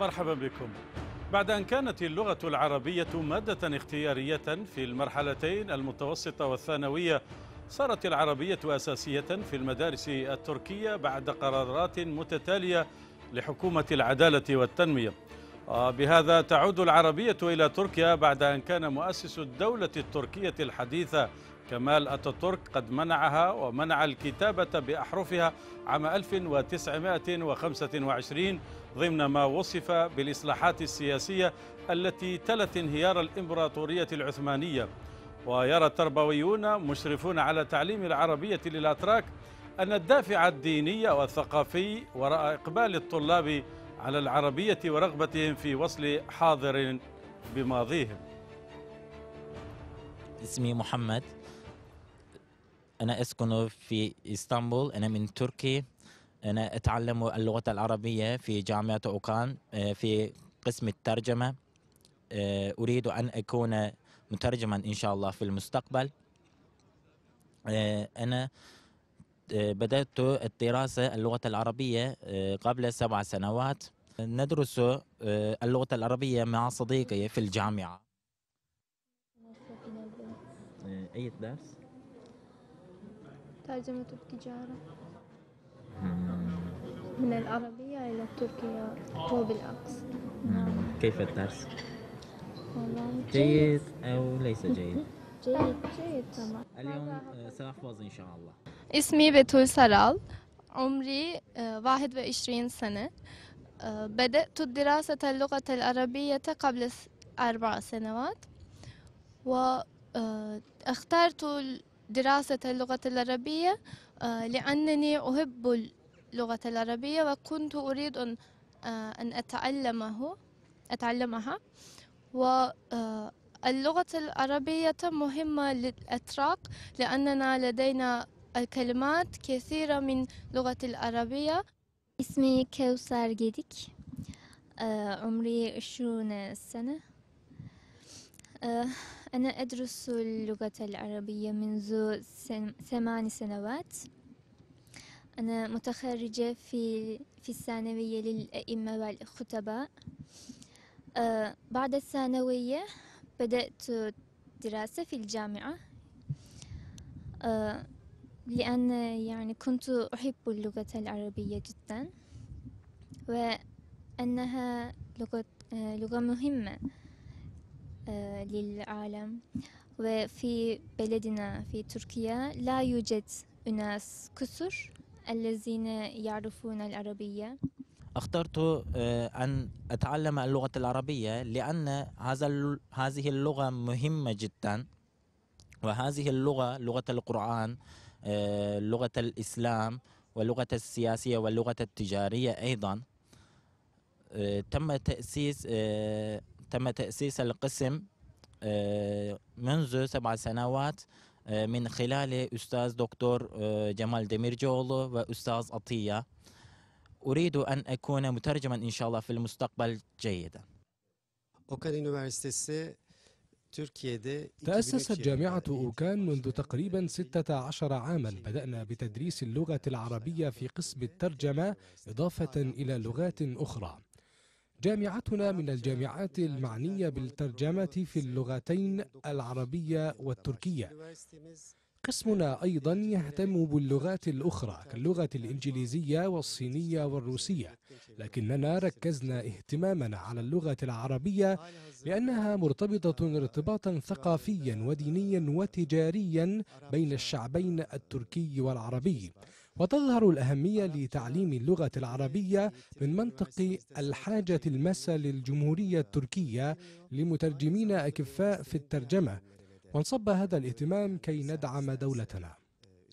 مرحبا بكم بعد أن كانت اللغة العربية مادة اختيارية في المرحلتين المتوسطة والثانوية صارت العربية أساسية في المدارس التركية بعد قرارات متتالية لحكومة العدالة والتنمية بهذا تعود العربية إلى تركيا بعد أن كان مؤسس الدولة التركية الحديثة كمال أتاتورك قد منعها ومنع الكتابة بأحرفها عام 1925 ضمن ما وصف بالإصلاحات السياسية التي تلت انهيار الإمبراطورية العثمانية ويرى التربويون مشرفون على تعليم العربية للأتراك أن الدافع الديني والثقافي وراء إقبال الطلاب على العربية ورغبتهم في وصل حاضر بماضيهم اسمي محمد أنا أسكن في إسطنبول أنا من تركيا أنا أتعلم اللغة العربية في جامعة أوكان آه، في قسم الترجمة آه، أريد أن أكون مترجما إن شاء الله في المستقبل آه، أنا بدأت الدراسة اللغة العربية قبل سبع سنوات ندرس اللغة العربية مع صديقي في الجامعة أي درس؟ ترجمة التجارة من العربية إلى التركية وبالعكس بالعكس نعم. كيف الدرس؟ والله جيد أو ليس جيد؟ جيد جيد تمام اليوم آه، سأحفظ إن شاء الله اسمي بتول سرال عمري 21 آه، سنة آه، بدأت دراسة اللغة العربية قبل أربع سنوات واخترت دراسة اللغة العربية لأنني أحب اللغة العربية وكنت أريد أن آه، أن أتعلمه أتعلمها واللغة آه، العربية مهمة للأتراك لأننا لدينا الكلمات كثيرة من لغة العربية اسمي كوسار جديك آه، عمري عشرون سنة أنا أدرس اللغة العربية منذ ثمان سنوات أنا متخرجة في في الثانوية للأئمة والخطباء آه، بعد الثانوية بدأت دراسة في الجامعة آه، لأن يعني كنت أحب اللغة العربية جدا وأنها لغة آه، لغة مهمة للعالم وفي بلدنا في تركيا لا يوجد أناس كثر الذين يعرفون العربية اخترت آه، أن أتعلم اللغة العربية لأن هذا هذه اللغة مهمة جدا وهذه اللغة لغة القرآن آه، لغة الإسلام ولغة السياسية ولغة التجارية أيضا آه، تم تأسيس تم تأسيس القسم منذ سبع سنوات آه، من خلال أستاذ دكتور آه، جمال دميرجولو وأستاذ أطية أريد أن أكون مترجما إن شاء الله في المستقبل جيدا تأسست جامعة أوكان منذ تقريبا 16 عاما بدأنا بتدريس اللغة العربية في قسم الترجمة إضافة إلى لغات أخرى جامعتنا من الجامعات المعنية بالترجمة في اللغتين العربية والتركية قسمنا أيضا يهتم باللغات الأخرى كاللغة الإنجليزية والصينية والروسية لكننا ركزنا اهتمامنا على اللغة العربية لأنها مرتبطة ارتباطا ثقافيا ودينيا وتجاريا بين الشعبين التركي والعربي وتظهر الأهمية لتعليم اللغة العربية من منطق الحاجة الماسة للجمهورية التركية لمترجمين أكفاء في الترجمة وانصب هذا الاهتمام كي ندعم دولتنا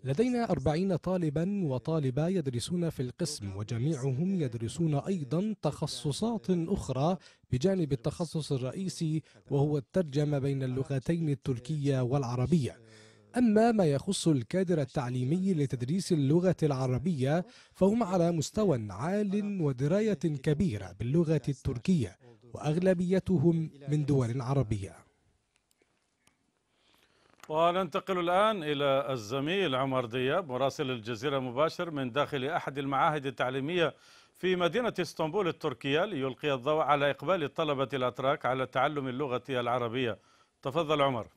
لدينا أربعين طالبا وطالبة يدرسون في القسم وجميعهم يدرسون أيضا تخصصات أخرى بجانب التخصص الرئيسي وهو الترجمة بين اللغتين التركية والعربية أما ما يخص الكادر التعليمي لتدريس اللغة العربية فهم على مستوى عال ودراية كبيرة باللغة التركية وأغلبيتهم من دول عربية وننتقل الآن إلى الزميل عمر دياب مراسل الجزيرة مباشر من داخل أحد المعاهد التعليمية في مدينة اسطنبول التركية ليلقي الضوء على إقبال الطلبة الأتراك على تعلم اللغة العربية تفضل عمر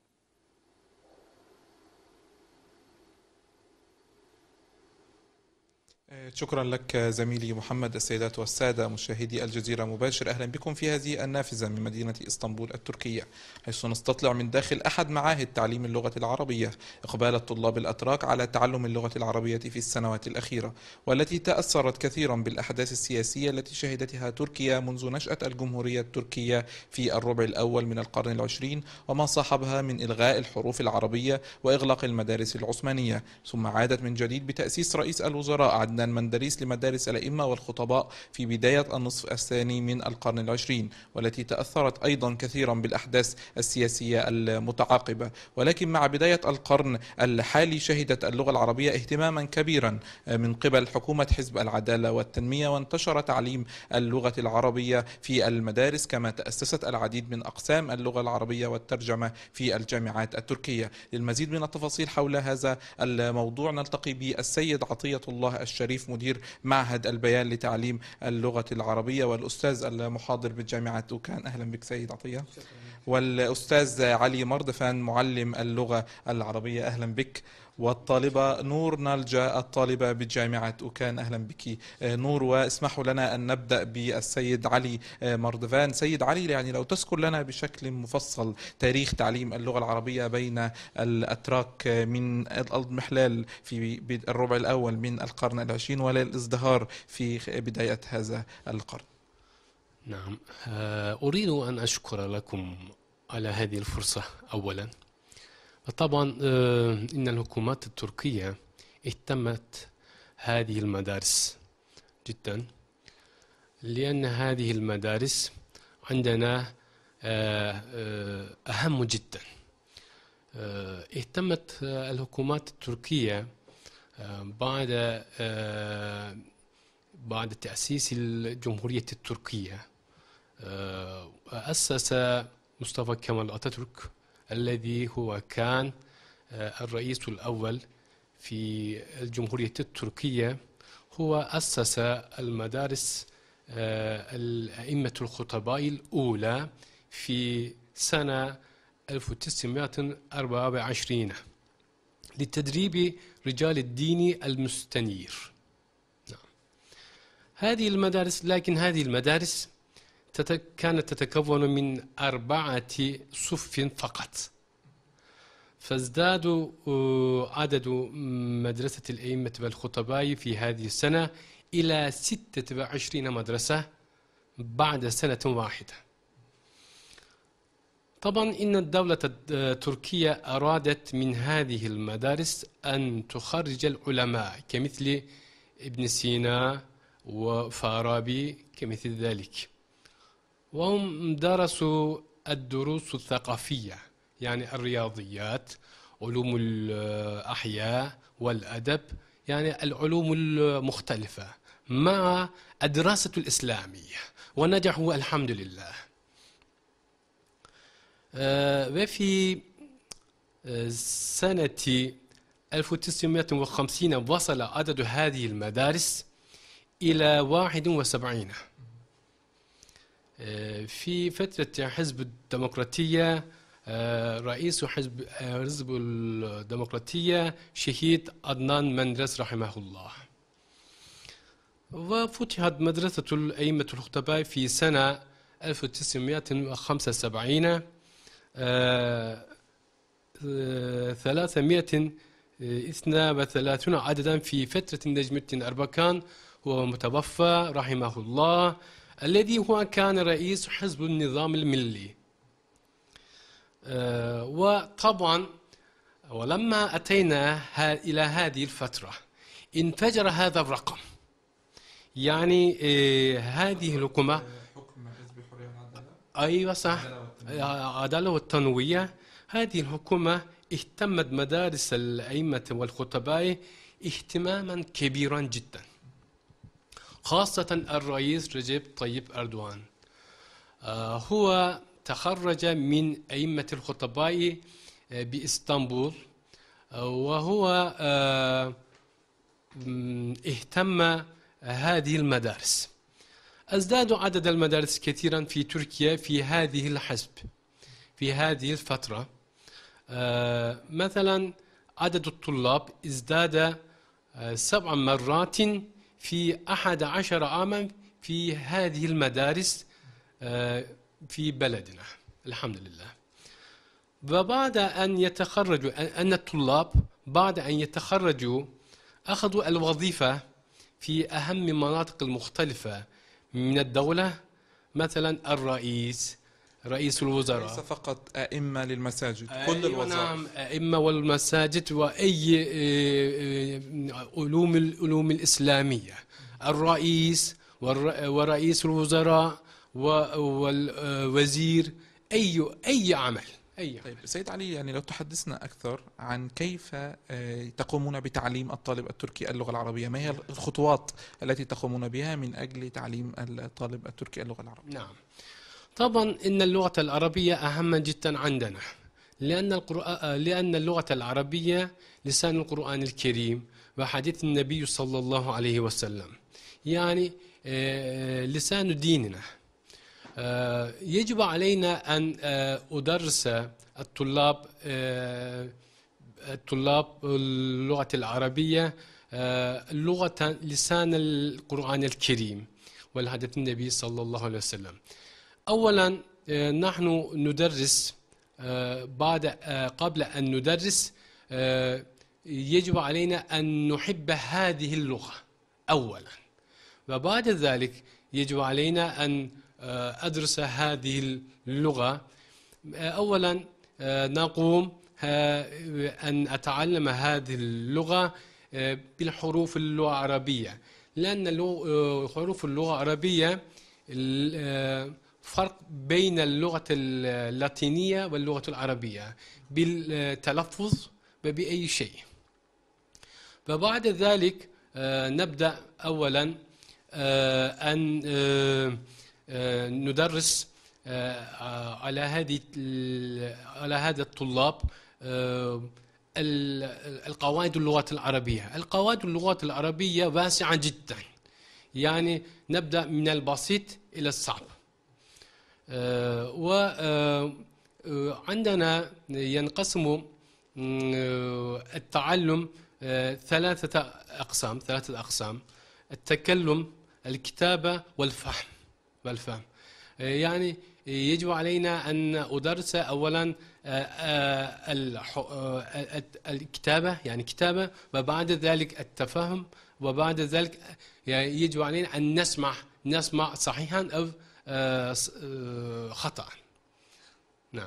آه، شكرا لك زميلي محمد السيدات والسادة مشاهدي الجزيرة مباشر أهلا بكم في هذه النافذة من مدينة إسطنبول التركية حيث نستطلع من داخل أحد معاهد تعليم اللغة العربية إقبال الطلاب الأتراك على تعلم اللغة العربية في السنوات الأخيرة والتي تأثرت كثيرا بالأحداث السياسية التي شهدتها تركيا منذ نشأة الجمهورية التركية في الربع الأول من القرن العشرين وما صاحبها من إلغاء الحروف العربية وإغلاق المدارس العثمانية ثم عادت من جديد بتأسيس رئيس الوزراء عدنان من لمدارس الأئمة والخطباء في بداية النصف الثاني من القرن العشرين والتي تأثرت أيضا كثيرا بالأحداث السياسية المتعاقبة ولكن مع بداية القرن الحالي شهدت اللغة العربية اهتماما كبيرا آه، من قبل حكومة حزب العدالة والتنمية وانتشر تعليم اللغة العربية في المدارس كما تأسست العديد من أقسام اللغة العربية والترجمة في الجامعات التركية للمزيد من التفاصيل حول هذا الموضوع نلتقي بالسيد عطية الله الشريف شريف مدير معهد البيان لتعليم اللغة العربية والأستاذ المحاضر بالجامعة دوكان أهلا بك سيد عطية شكرا. والأستاذ علي مردفان معلم اللغة العربية أهلا بك والطالبة نور نالجا الطالبة بجامعة أوكان أهلا بك آه، نور واسمحوا لنا أن نبدأ بالسيد علي آه، مردفان سيد علي يعني لو تذكر لنا بشكل مفصل تاريخ تعليم اللغة العربية بين الأتراك آه، من الإضمحلال في الربع الأول من القرن العشرين وللازدهار في بداية هذا القرن نعم أريد أن أشكر لكم على هذه الفرصة أولا طبعا آه، إن الحكومات التركية اهتمت هذه المدارس جدا لأن هذه المدارس عندنا آه، آه، أهم جدا اهتمت الحكومات التركية بعد بعد تأسيس الجمهورية التركية أسس مصطفى كمال أتاتورك الذي هو كان آه، الرئيس الأول في الجمهورية التركية هو أسس المدارس آه، الأئمة الخطباء الأولى في سنة 1924 لتدريب رجال الدين المستنير نعم. هذه المدارس لكن هذه المدارس كانت تتكون من أربعة صف فقط فازداد عدد مدرسة الأئمة والخطباء في هذه السنة إلى ستة وعشرين مدرسة بعد سنة واحدة طبعا إن الدولة التركية أرادت من هذه المدارس أن تخرج العلماء كمثل ابن سينا وفارابي كمثل ذلك وهم درسوا الدروس الثقافية يعني الرياضيات علوم الأحياء والأدب يعني العلوم المختلفة مع الدراسة الإسلامية ونجحوا الحمد لله آه، وفي آه، سنة 1950 وصل عدد هذه المدارس إلى 71 آه، في فترة حزب الديمقراطية آه، رئيس حزب آه، حزب الديمقراطية شهيد أدنان مندرس رحمه الله وفتحت مدرسة الأئمة الخطباء في سنة 1975 332 عددا في فترة نجمة أربكان هو متوفى رحمه الله الذي هو كان رئيس حزب النظام الملي آه، وطبعا ولما أتينا إلى هذه الفترة انفجر هذا الرقم يعني آه، هذه الحكومة أيوة صح عدالة والتنوية هذه الحكومة اهتمت مدارس الأئمة والخطباء اهتماما كبيرا جدا خاصة الرئيس رجب طيب أردوان آه، هو تخرج من أئمة الخطباء آه، بإسطنبول آه، وهو اهتم هذه المدارس أزداد عدد المدارس كثيرا في تركيا في هذه الحسب في هذه الفترة مثلا عدد الطلاب ازداد سبع مرات في أحد عشر عاما في هذه المدارس آه، في بلدنا الحمد لله وبعد أن يتخرجوا أن الطلاب بعد أن يتخرجوا أخذوا الوظيفة في أهم مناطق المختلفة من الدولة مثلا الرئيس رئيس الوزراء ليس فقط أئمة للمساجد أيوة كل نعم أئمة والمساجد وأي آه، آه، آه، علوم العلوم الإسلامية الرئيس ورئيس الوزراء والوزير أي أي عمل أي طيب سيد علي يعني لو تحدثنا أكثر عن كيف تقومون بتعليم الطالب التركي اللغة العربية ما هي الخطوات التي تقومون بها من أجل تعليم الطالب التركي اللغة العربية نعم طبعا إن اللغة العربية أهم جدا عندنا لأن, القرآن لأن اللغة العربية لسان القرآن الكريم وحديث النبي صلى الله عليه وسلم يعني آه، لسان ديننا آه، يجب علينا أن آه، أدرس الطلاب الطلاب اللغة العربية لغة لسان القرآن الكريم والحديث النبي صلى الله عليه وسلم أولا آه، نحن ندرس آه، بعد آه، قبل أن ندرس يجب علينا أن نحب هذه اللغة أولا وبعد ذلك يجب علينا أن أدرس هذه اللغة أولا نقوم أن أتعلم هذه اللغة بالحروف اللغة العربية لأن حروف اللغة العربية فرق بين اللغة اللاتينية واللغة العربية بالتلفظ وبأي شيء وبعد ذلك آه، نبدأ أولا آه، أن آه، ندرس على هذه على هذا الطلاب القواعد اللغات العربية القواعد اللغات العربية واسعة جدا يعني نبدأ من البسيط إلى الصعب آه، وعندنا آه، ينقسم آه، التعلم ثلاثة أقسام ثلاثة أقسام التكلم الكتابة والفهم والفهم يعني يجب علينا أن أدرس أولا الكتابة يعني كتابة وبعد ذلك التفهم وبعد ذلك يعني يجب علينا أن نسمع نسمع صحيحا أو آه، آه، خطأ نعم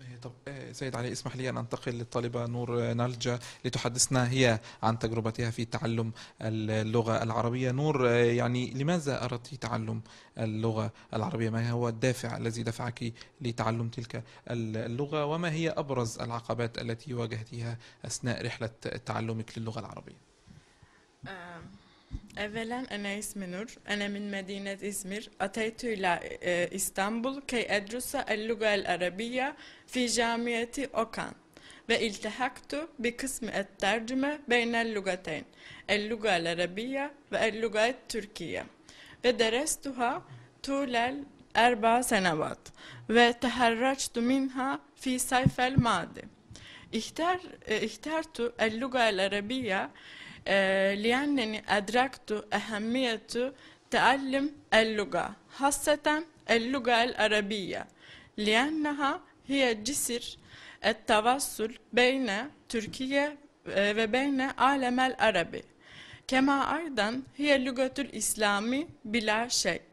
إيه، طب إيه، سيد علي اسمح لي ان انتقل للطالبه نور نلجا لتحدثنا هي عن تجربتها في تعلم اللغه العربيه، نور آه، يعني لماذا اردت تعلم اللغه العربيه؟ ما هو الدافع الذي دفعك لتعلم تلك اللغه؟ وما هي ابرز العقبات التي واجهتها اثناء رحله تعلمك للغه العربيه؟ Evvelen ene Menur. nur, min medinet İzmir, ateytü ila e, İstanbul key edrusa el luga el arabiyya fi camiyeti Okan ve iltihaktu bi kısmı et tercüme beynel lugateyn, el luga el arabiyya ve el luga Türkiye ve derestuha tulel erba senevat ve teherraçtu minha fi sayfel madi. İhtar, e, ihtartu el luga el arabiyya لأنني أدركت أهمية تعلم اللغة خاصة اللغة العربية لأنها هي جسر التواصل بين تركيا وبين العالم العربي كما أيضا هي لغة الإسلام بلا شك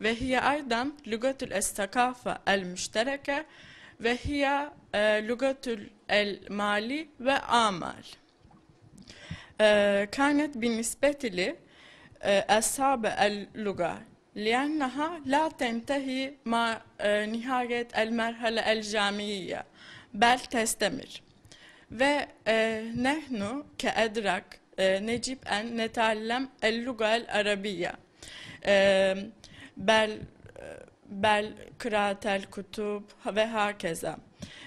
وهي أيضا لغة الثقافة المشتركة وهي لغة المال وعمل آه، كانت بالنسبة لي آه، أصعب اللغة لأنها لا تنتهي مع آه، نهاية المرحلة الجامعية بل تستمر ونحن كأدرك نجب أن نتعلم اللغة العربية بل بل قراءة الكتب وهكذا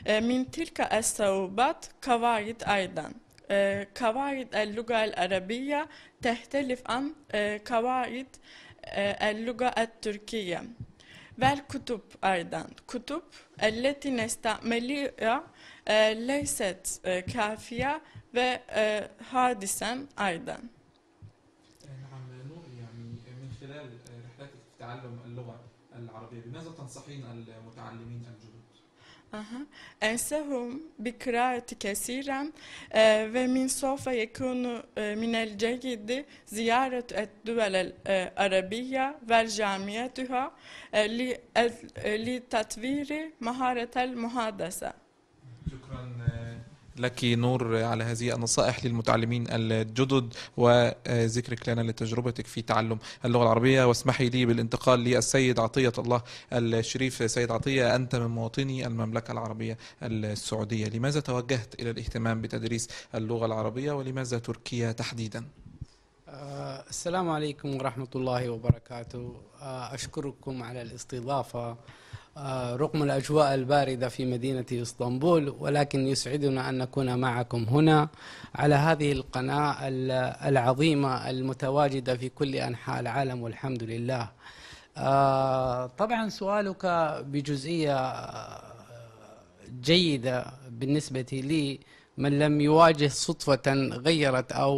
من تلك الصعوبات قواعد أيضاً آه، قواعد اللغة العربية تختلف عن آه، قواعد آه، اللغة التركية والكتب أيضا كتب التي نستعملها ليست كافية وحادثا أيضا نعم يعني من خلال رحلتك في تعلم اللغة العربية بماذا تنصحين المتعلمين الجدد؟ أنسهم بقراءتي كثيرا ومن سوف يكون من الجيد زيارة الدول العربية وجامعتها لتطوير مهارة المحادثة لك نور على هذه النصائح للمتعلمين الجدد وذكرك لنا لتجربتك في تعلم اللغة العربية واسمحي لي بالانتقال للسيد عطية الله الشريف سيد عطية أنت من مواطني المملكة العربية السعودية لماذا توجهت إلى الاهتمام بتدريس اللغة العربية ولماذا تركيا تحديدا؟ آه، السلام عليكم ورحمة الله وبركاته آه، أشكركم على الاستضافة آه، رغم الأجواء الباردة في مدينة إسطنبول ولكن يسعدنا أن نكون معكم هنا على هذه القناة العظيمة المتواجدة في كل أنحاء العالم والحمد لله آه، طبعا سؤالك بجزئية آه، جيدة بالنسبة لي من لم يواجه صدفة غيرت أو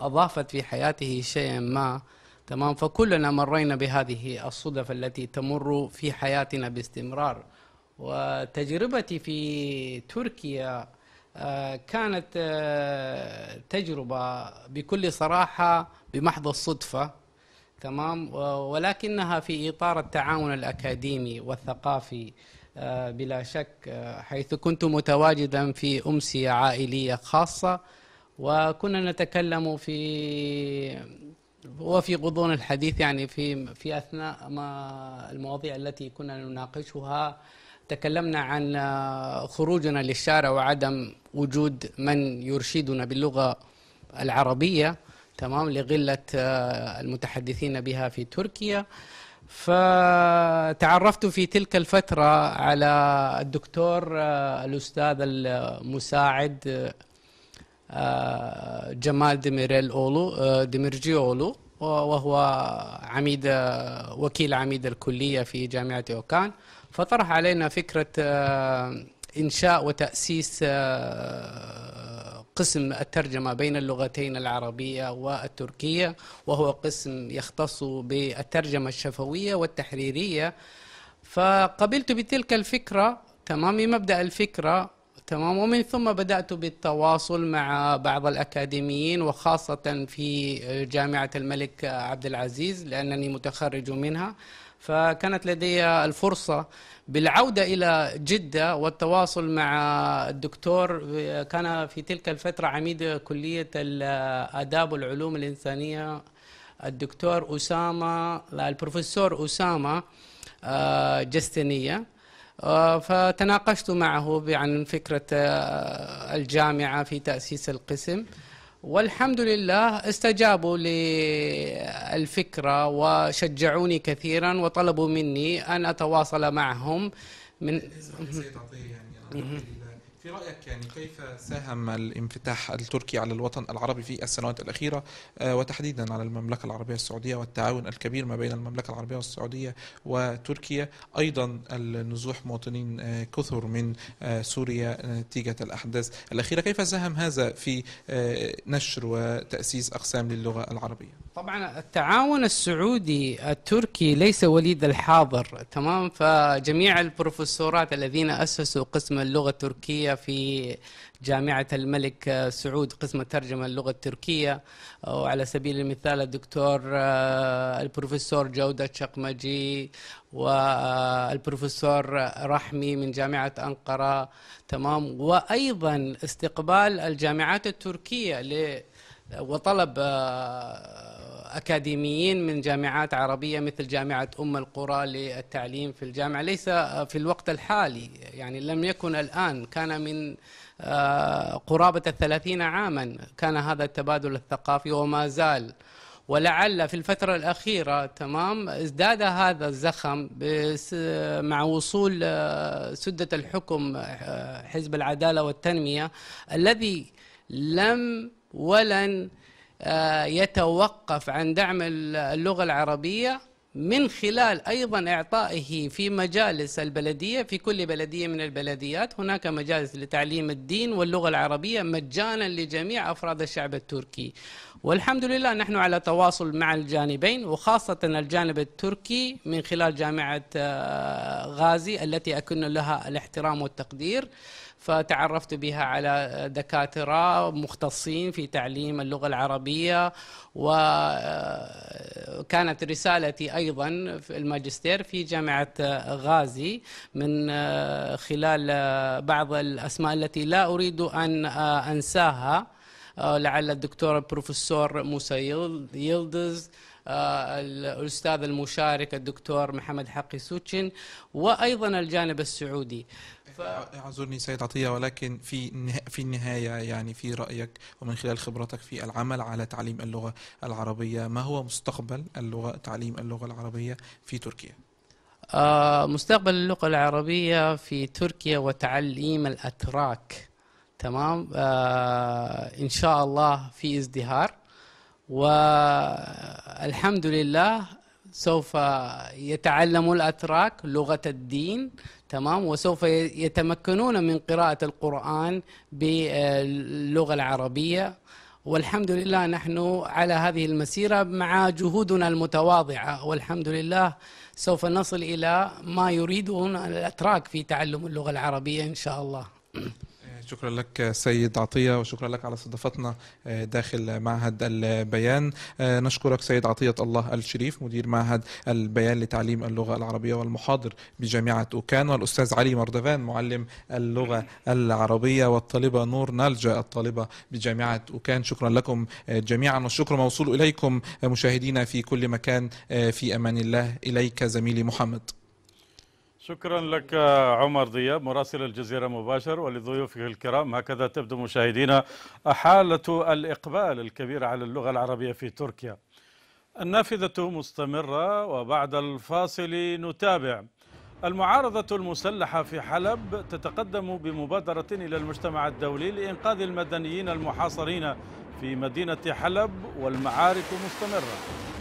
أضافت في حياته شيئا ما تمام فكلنا مرينا بهذه الصدف التي تمر في حياتنا باستمرار وتجربتي في تركيا آه، كانت آه، تجربة بكل صراحة بمحض الصدفة تمام ولكنها في إطار التعاون الأكاديمي والثقافي آه، بلا شك حيث كنت متواجدا في أمسية عائلية خاصة وكنا نتكلم في هو في غضون الحديث يعني في في اثناء ما المواضيع التي كنا نناقشها تكلمنا عن خروجنا للشارع وعدم وجود من يرشدنا باللغه العربيه تمام لغله آه، المتحدثين بها في تركيا فتعرفت في تلك الفتره على الدكتور آه، الاستاذ المساعد آه، آه، جمال آه، دمرجي اولو وهو عميد وكيل عميد الكلية في جامعة أوكان فطرح علينا فكرة آه، إنشاء وتأسيس قسم الترجمة بين اللغتين العربية والتركية وهو قسم يختص بالترجمة الشفوية والتحريرية فقبلت بتلك الفكرة تمام مبدأ الفكرة تمام ومن ثم بدأت بالتواصل مع بعض الأكاديميين وخاصة في جامعة الملك عبد العزيز لأنني متخرج منها فكانت لدي الفرصة بالعودة إلى جدة والتواصل مع الدكتور كان في تلك الفترة عميد كلية الآداب والعلوم الإنسانية الدكتور أسامة البروفيسور أسامة آه، جستنية آه، فتناقشت معه عن فكرة آه، الجامعة في تأسيس القسم والحمد لله استجابوا للفكرة وشجعوني كثيرا وطلبوا مني أن أتواصل معهم من في رأيك يعني كيف ساهم الانفتاح التركي على الوطن العربي في السنوات الأخيرة آه، وتحديدا على المملكة العربية السعودية والتعاون الكبير ما بين المملكة العربية السعودية وتركيا أيضا النزوح مواطنين آه، كثر من آه، سوريا نتيجة الأحداث الأخيرة كيف ساهم هذا في نشر وتأسيس أقسام للغة العربية؟ طبعا التعاون السعودي التركي ليس وليد الحاضر تمام فجميع البروفيسورات الذين اسسوا قسم اللغه التركيه في جامعه الملك سعود قسم الترجمه اللغه التركيه وعلى سبيل المثال الدكتور آه، البروفيسور جوده شقمجي والبروفيسور رحمي من جامعه انقره تمام وايضا استقبال الجامعات التركيه وطلب آه، أكاديميين من جامعات عربية مثل جامعة أم القرى للتعليم في الجامعة ليس آه، في الوقت الحالي يعني لم يكن الآن كان من آه، قرابة الثلاثين عاما كان هذا التبادل الثقافي وما زال ولعل في الفترة الأخيرة تمام ازداد هذا الزخم آه، مع وصول سدة الحكم حزب العدالة والتنمية الذي لم ولن آه، يتوقف عن دعم اللغة العربية من خلال أيضا إعطائه في مجالس البلدية في كل بلدية من البلديات هناك مجالس لتعليم الدين واللغة العربية مجانا لجميع أفراد الشعب التركي والحمد لله نحن على تواصل مع الجانبين وخاصة الجانب التركي من خلال جامعة آه، غازي التي أكن لها الاحترام والتقدير فتعرفت بها على دكاترة مختصين في تعليم اللغة العربية وكانت آه، رسالتي أيضا في الماجستير في جامعة غازي من آه، خلال آه، بعض الأسماء التي لا أريد أن أنساها لعل الدكتور البروفيسور موسى يلدز الأستاذ المشارك الدكتور محمد حقي سوتشن وأيضا الجانب السعودي ف... اعذرني سيد عطيه ولكن في في النهايه يعني في رايك ومن خلال خبرتك في العمل على تعليم اللغه العربيه ما هو مستقبل اللغه تعليم اللغه العربيه في تركيا؟ آه مستقبل اللغه العربيه في تركيا وتعليم الاتراك تمام آه ان شاء الله في ازدهار والحمد لله سوف يتعلم الأتراك لغة الدين تمام وسوف يتمكنون من قراءة القرآن باللغة العربية والحمد لله نحن على هذه المسيرة مع جهودنا المتواضعة والحمد لله سوف نصل إلى ما يريدون الأتراك في تعلم اللغة العربية إن شاء الله شكرا لك سيد عطية وشكرا لك على استضافتنا آه، داخل معهد البيان آه، نشكرك سيد عطية الله الشريف مدير معهد البيان لتعليم اللغة العربية والمحاضر بجامعة أوكان والأستاذ علي مردفان معلم اللغة العربية والطالبة نور نالجا الطالبة بجامعة أوكان شكرا لكم آه، جميعا والشكر موصول إليكم مشاهدينا في كل مكان في أمان الله إليك زميلي محمد شكرا لك عمر ضياب مراسل الجزيرة مباشر ولضيوفه الكرام هكذا تبدو مشاهدينا حالة الإقبال الكبير على اللغة العربية في تركيا النافذة مستمرة وبعد الفاصل نتابع المعارضة المسلحة في حلب تتقدم بمبادرة إلى المجتمع الدولي لإنقاذ المدنيين المحاصرين في مدينة حلب والمعارك مستمرة